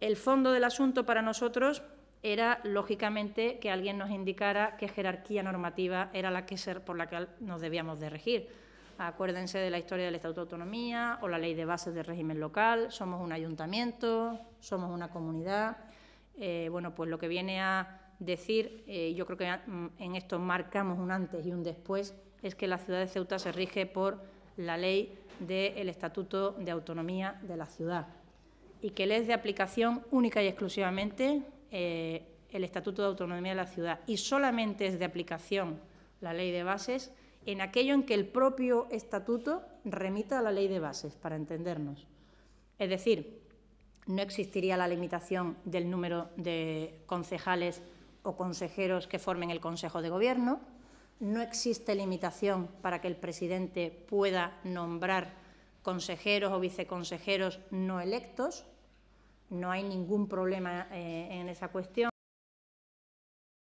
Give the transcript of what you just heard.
el fondo del asunto para nosotros era, lógicamente, que alguien nos indicara qué jerarquía normativa era la que ser por la que nos debíamos de regir. Acuérdense de la historia del Estatuto de Autonomía o la ley de bases del régimen local, somos un ayuntamiento, somos una comunidad. Eh, bueno, pues lo que viene a decir, eh, yo creo que mm, en esto marcamos un antes y un después, es que la ciudad de Ceuta se rige por la ley del Estatuto de Autonomía de la ciudad y que le es de aplicación única y exclusivamente eh, el Estatuto de Autonomía de la Ciudad y solamente es de aplicación la ley de bases en aquello en que el propio Estatuto remita a la ley de bases, para entendernos. Es decir, no existiría la limitación del número de concejales o consejeros que formen el Consejo de Gobierno, no existe limitación para que el presidente pueda nombrar consejeros o viceconsejeros no electos. No hay ningún problema eh, en esa cuestión.